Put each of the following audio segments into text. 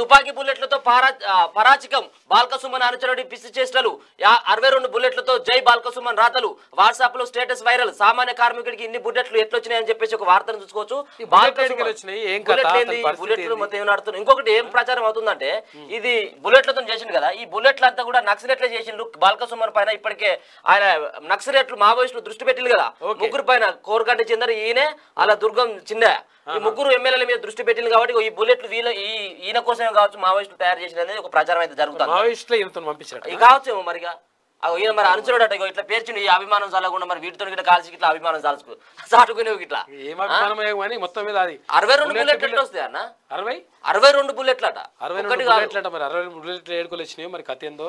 తుపాకీ బుల్లెట్లతో పరాచికం బాల్కసుమన్ అనుచరుడి పిసి చేష్టలు అరవై రెండు బుల్లెట్లతో జై బాల్కసుమన్ రాతలు వాట్సాప్ లో స్టేటస్ వైరల్ సామాన్య కార్మికుడికి ఇన్ని బుల్లెట్లు ఎట్లొచ్చినాయని చెప్పేసి ఒక వార్తను చూసుకోవచ్చు బుల్లెట్లు మొత్తం ఇంకొకటి ఏం ప్రచారం అవుతుందంటే ఇది బుల్లెట్లతో చేసింది కదా ఈ బుల్లెట్లు అంతా కూడా నక్సలెట్లే చేసిండ్రు బాల్కసుమన్ పైన ఇప్పటికే ఆయన నక్సలెట్లు మావోయిస్టులు దృష్టి పెట్టింది కదా ముగ్గురు పైన కోరగడ్డ చెందిన ఈయనే అలా దుర్గం చిన్నయ్య ఈ ముగ్గురు ఎమ్మెల్యేల మీద దృష్టి పెట్టింది కాబట్టి ఈ బుల్లెట్లు వీళ్ళ ఈ ఈయన కోసమే కావచ్చు మావోయిస్టులు తయారు చేసిన అనేది ఒక ప్రచారం అయితే జరుగుతుంది మావోయిస్టులు ఈయనతో పంపించారు కావచ్చు మరిగా ఈయన మరి అనుచరుడు ఇట్లా పేర్చిండు ఈ అభిమానం చాలకుండా మరి వీటితో గిట్లా కాల్చి ఇట్లా అభిమానం చాల్చుకు చాటుకునేవి ఇట్లా మొత్తం మీద అది అరవై రెండు బుల్లెట్లు వస్తాయి అన్న అరవై అరవై రెండు బుల్లెట్లు అట అరవై రెండు బుల్లెట్లు అట మరి అరవై రెండు బుల్లెట్లు ఏడుకోలేచ్చినాయి మరి కథ ఏందో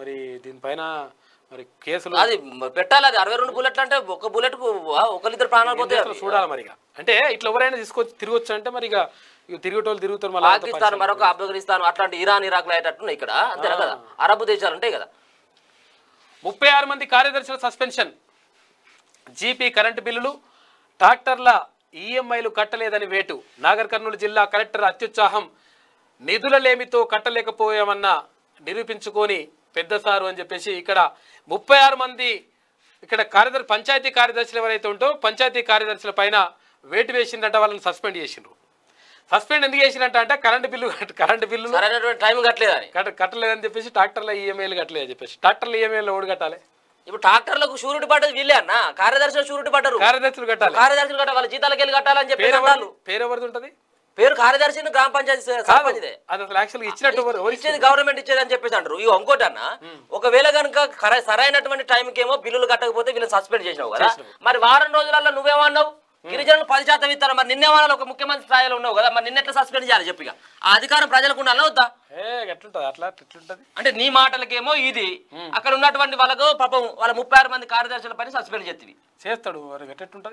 మరి దీనిపైన మరి కేసులు అది పెట్టాలి అది అరవై రెండు బుల్లెట్లు అంటే ఒక బుల్లెట్ కు ఒకరిద్దరు ప్రాణాలు పోతే చూడాలి మరి అంటే ఇట్లా ఎవరైనా తీసుకొచ్చి తిరగొచ్చు అంటే మరి ఇక పాకిస్తాన్ మరొక అఫ్ఘనిస్తాన్ అట్లాంటి ఇరాన్ ఇరాక్ అయ్యేటట్టున్నాయి ఇక్కడ అంతే కదా అరబ్ దేశాలు ఉంటాయి కదా ముప్పై ఆరు మంది కార్యదర్శుల సస్పెన్షన్ జీపీ కరెంటు బిల్లులు ట్రాక్టర్ల ఈఎంఐలు కట్టలేదని వేటు నాగర్ కర్నూలు జిల్లా కలెక్టర్ అత్యుత్సాహం నిధుల లేమితో కట్టలేకపోయామన్న నిరూపించుకొని పెద్ద సారు అని చెప్పేసి ఇక్కడ ముప్పై మంది ఇక్కడ కార్యదర్శి పంచాయతీ కార్యదర్శులు ఎవరైతే ఉంటో పంచాయతీ కార్యదర్శుల పైన వేటు వేసిందంట వాళ్ళని సస్పెండ్ చేసిండ్రు సస్పెండ్ ఎందుకు చేసినట్ట అంటే current bill current bill time కట్టలేదు కట్టలేదని చెప్పేసి ట్రాక్టర్ల ఈఎంఐలు కట్టలేదు చెప్పేసి ట్రాక్టర్లు ఈఎంఐలు ఓడి కట్టాలి ఇప్పుడు ట్రాక్టర్లకు షూరిటీ పడ్డది వీళ్ళే అన్న కార్యదర్శులు షూరిటీ పడ్డారు కార్యదర్శులు కట్టాలి కార్యదర్శులు కట్టాలి వాళ్ళ జీతాలకు వెళ్ళి కట్టాలని చెప్పి పేరు ఎవరిది ఉంటుంది పేరు కార్యదర్శి గ్రామ పంచాయతీ ఇచ్చేది గవర్నమెంట్ ఇచ్చేది అని చెప్పేసి అంటారు ఇవి ఇంకోటి అన్న ఒకవేళ కనుక సరైనటువంటి టైంకి ఏమో బిల్లులు కట్టకపోతే వీళ్ళని సస్పెండ్ చేసినావు కదా మరి వారం రోజులలో నువ్వేమన్నావు గిరిజనులు పది శాతం ఇస్తారు మరి నిన్నే వాళ్ళ ఒక ముఖ్యమంత్రి స్థాయిలో ఉన్నావు కదా మరి నిన్నెట్లా సస్పెండ్ చేయాలి చెప్పి ఆ అధికారం ప్రజలకు ఉండాలా అంటే నీ మాటలకేమో ఇది అక్కడ ఉన్నటువంటి వాళ్ళకు పాపం వాళ్ళ ముప్పై మంది కార్యదర్శుల పైన సస్పెండ్ చేస్తుంది చేస్తాడు